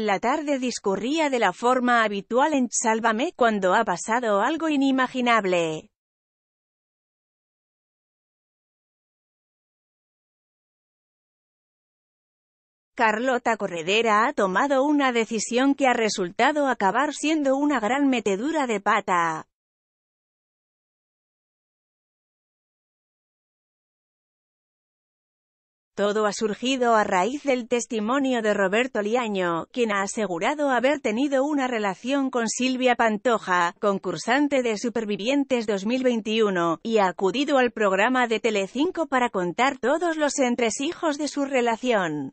La tarde discurría de la forma habitual en Sálvame cuando ha pasado algo inimaginable. Carlota Corredera ha tomado una decisión que ha resultado acabar siendo una gran metedura de pata. Todo ha surgido a raíz del testimonio de Roberto Liaño, quien ha asegurado haber tenido una relación con Silvia Pantoja, concursante de Supervivientes 2021, y ha acudido al programa de Telecinco para contar todos los entresijos de su relación.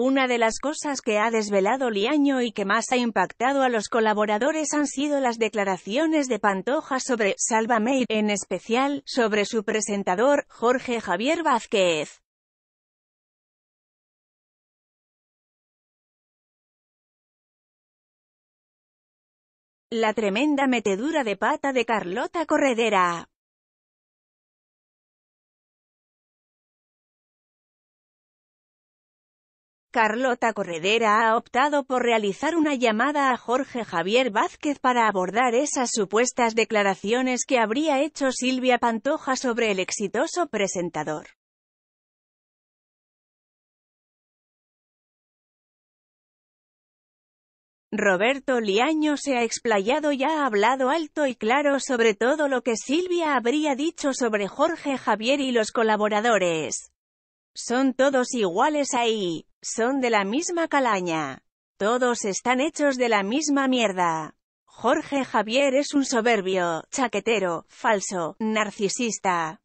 Una de las cosas que ha desvelado Liaño y que más ha impactado a los colaboradores han sido las declaraciones de Pantoja sobre salva en especial, sobre su presentador, Jorge Javier Vázquez. La tremenda metedura de pata de Carlota Corredera. Carlota Corredera ha optado por realizar una llamada a Jorge Javier Vázquez para abordar esas supuestas declaraciones que habría hecho Silvia Pantoja sobre el exitoso presentador. Roberto Liaño se ha explayado y ha hablado alto y claro sobre todo lo que Silvia habría dicho sobre Jorge Javier y los colaboradores. Son todos iguales ahí, son de la misma calaña. Todos están hechos de la misma mierda. Jorge Javier es un soberbio, chaquetero, falso, narcisista.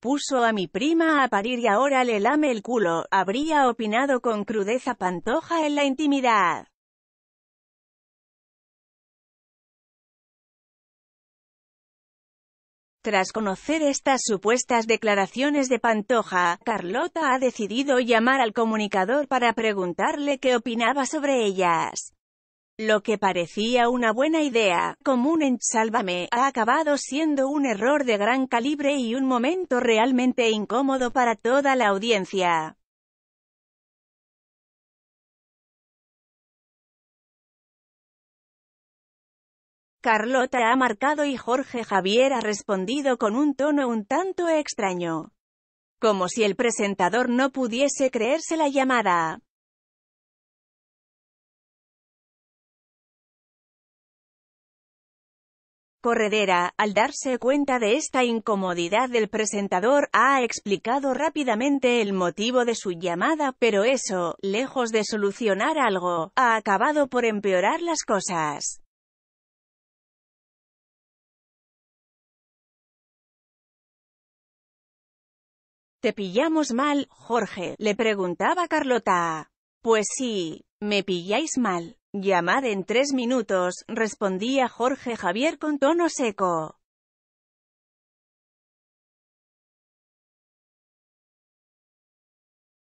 Puso a mi prima a parir y ahora le lame el culo, habría opinado con crudeza Pantoja en la intimidad. Tras conocer estas supuestas declaraciones de Pantoja, Carlota ha decidido llamar al comunicador para preguntarle qué opinaba sobre ellas. Lo que parecía una buena idea, común en Sálvame, ha acabado siendo un error de gran calibre y un momento realmente incómodo para toda la audiencia. Carlota ha marcado y Jorge Javier ha respondido con un tono un tanto extraño. Como si el presentador no pudiese creerse la llamada. Corredera, al darse cuenta de esta incomodidad del presentador, ha explicado rápidamente el motivo de su llamada, pero eso, lejos de solucionar algo, ha acabado por empeorar las cosas. ¿Te pillamos mal, Jorge? le preguntaba Carlota. Pues sí, me pilláis mal. Llamad en tres minutos, respondía Jorge Javier con tono seco.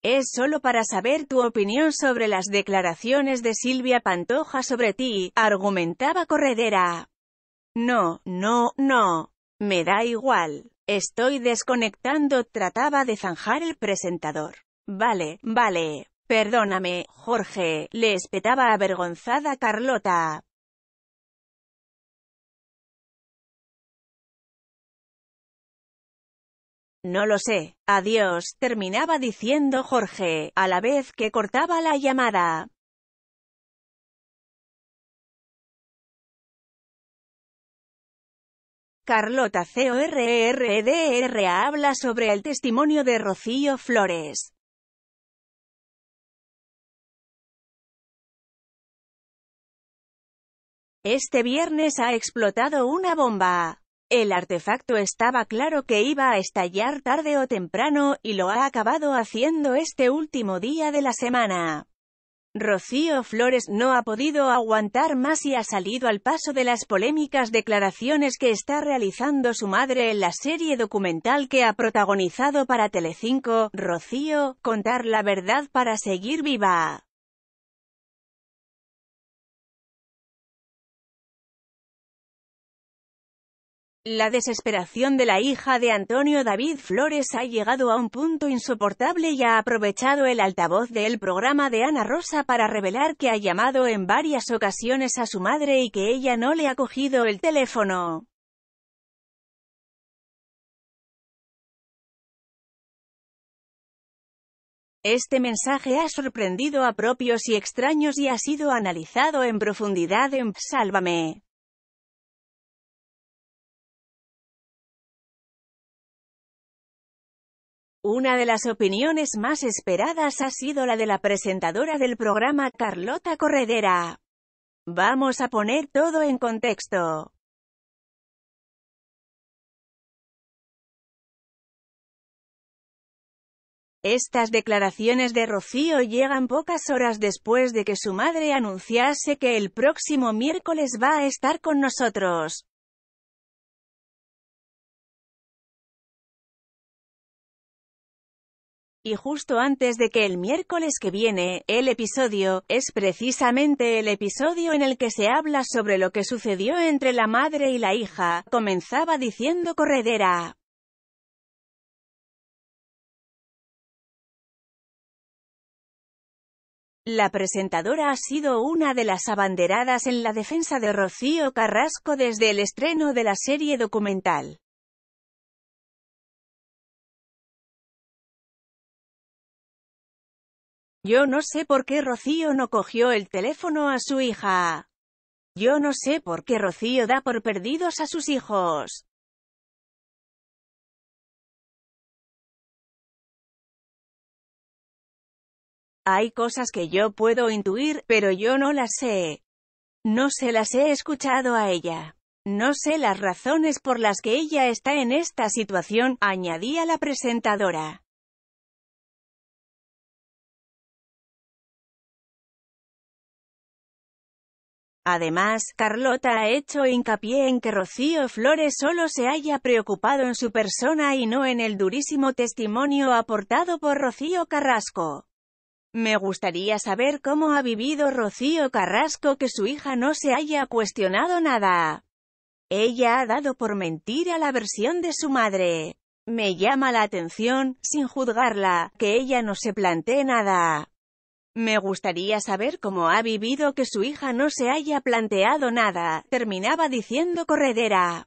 Es solo para saber tu opinión sobre las declaraciones de Silvia Pantoja sobre ti, argumentaba Corredera. No, no, no. Me da igual. Estoy desconectando, trataba de zanjar el presentador. Vale, vale, perdóname, Jorge, le espetaba avergonzada Carlota. No lo sé. Adiós, terminaba diciendo Jorge, a la vez que cortaba la llamada. Carlota CORREDR e e e habla sobre el testimonio de Rocío Flores. Este viernes ha explotado una bomba. El artefacto estaba claro que iba a estallar tarde o temprano, y lo ha acabado haciendo este último día de la semana. Rocío Flores no ha podido aguantar más y ha salido al paso de las polémicas declaraciones que está realizando su madre en la serie documental que ha protagonizado para Telecinco, Rocío, Contar la verdad para seguir viva. La desesperación de la hija de Antonio David Flores ha llegado a un punto insoportable y ha aprovechado el altavoz del programa de Ana Rosa para revelar que ha llamado en varias ocasiones a su madre y que ella no le ha cogido el teléfono. Este mensaje ha sorprendido a propios y extraños y ha sido analizado en profundidad en Sálvame. Una de las opiniones más esperadas ha sido la de la presentadora del programa Carlota Corredera. Vamos a poner todo en contexto. Estas declaraciones de Rocío llegan pocas horas después de que su madre anunciase que el próximo miércoles va a estar con nosotros. Y justo antes de que el miércoles que viene, el episodio, es precisamente el episodio en el que se habla sobre lo que sucedió entre la madre y la hija, comenzaba diciendo Corredera. La presentadora ha sido una de las abanderadas en la defensa de Rocío Carrasco desde el estreno de la serie documental. Yo no sé por qué Rocío no cogió el teléfono a su hija. Yo no sé por qué Rocío da por perdidos a sus hijos. Hay cosas que yo puedo intuir, pero yo no las sé. No se las he escuchado a ella. No sé las razones por las que ella está en esta situación, añadía la presentadora. Además, Carlota ha hecho hincapié en que Rocío Flores solo se haya preocupado en su persona y no en el durísimo testimonio aportado por Rocío Carrasco. Me gustaría saber cómo ha vivido Rocío Carrasco que su hija no se haya cuestionado nada. Ella ha dado por mentira la versión de su madre. Me llama la atención, sin juzgarla, que ella no se plantee nada. Me gustaría saber cómo ha vivido que su hija no se haya planteado nada, terminaba diciendo Corredera.